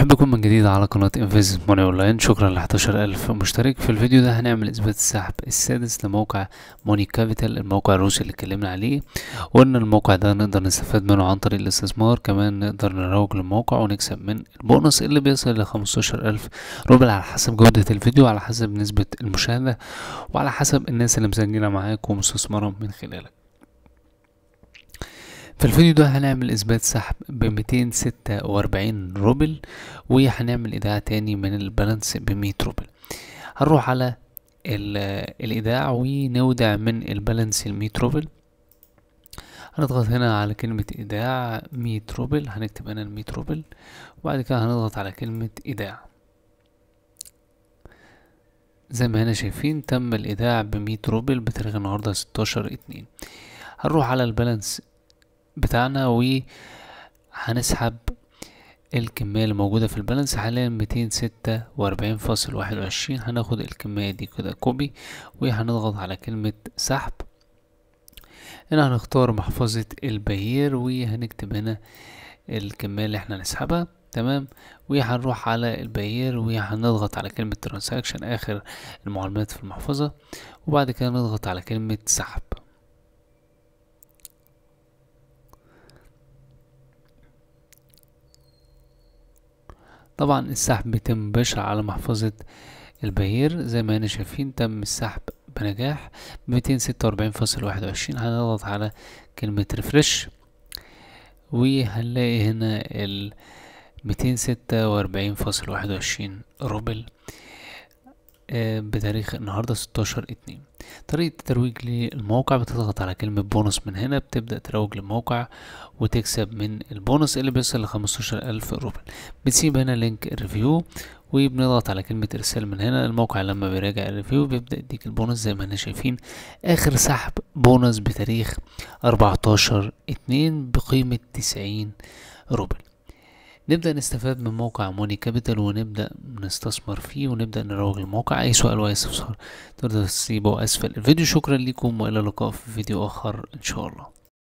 مرحبا بكم من جديد على قناة انفيز موني اونلاين شكرا ل ألف مشترك في الفيديو ده هنعمل اثبات السحب السادس لموقع موني كابيتال الموقع الروسي اللي اتكلمنا عليه وان الموقع ده نقدر نستفاد منه عن طريق الاستثمار كمان نقدر نروج للموقع ونكسب من البونص اللي بيصل ل ألف روبل على حسب جودة الفيديو على حسب نسبة المشاهدة وعلى حسب الناس اللي مسجلة معاك ومستثمرة من خلالك في الفيديو ده هنعمل اثبات سحب ب 246 روبل وهنعمل ايداع تاني من البالانس ب 100 روبل هنروح على الايداع ونودع من البالانس ال 100 روبل هنضغط هنا على كلمة ايداع 100 روبل هنكتب هنا ال 100 روبل وبعد كده هنضغط على كلمة ايداع زي ما هنا شايفين تم الايداع ب 100 روبل بتاريخ النهارده 16 2 هنروح على البالانس بتاعنا وهنسحب الكمية اللي موجودة في البالانس حاليا ميتين ستة وأربعين فاصل واحد وعشرين هناخد الكمية دي كده كوبي وهنضغط على كلمة سحب هنا هنختار محفظة البيير وهنكتب هنا الكمية اللي احنا هنسحبها تمام وهنروح على البيير وهنضغط على كلمة ترانساكشن آخر المعلومات في المحفظة وبعد كده نضغط على كلمة سحب طبعا السحب بيتم مباشرة على محفظة البير زي ما هنا شايفين تم السحب بنجاح بميتين ستة وأربعين فاصل واحد وعشرين هنضغط على كلمة ريفرش وهنلاقي هنا ال ميتين ستة وأربعين فاصل واحد وعشرين روبل بتاريخ النهارده 16 اتنين طريقة الترويج للموقع بتضغط على كلمة بونص من هنا بتبدأ تروج للموقع وتكسب من البونص اللي بيصل لخمستاشر ألف روبل بتسيب هنا لينك الريفيو وبنضغط على كلمة إرسال من هنا الموقع لما بيراجع الريفيو بيبدأ يديك البونص زي ما احنا شايفين آخر سحب بونص بتاريخ 14 اتنين بقيمة 90 روبل نبدأ نستفاد من موقع موني كابيتال ونبدأ نستثمر فيه ونبدأ نروج للموقع أي سؤال وأي استفسار تقدر تسيبه أسفل الفيديو شكرا لكم وإلى اللقاء في فيديو آخر إن شاء الله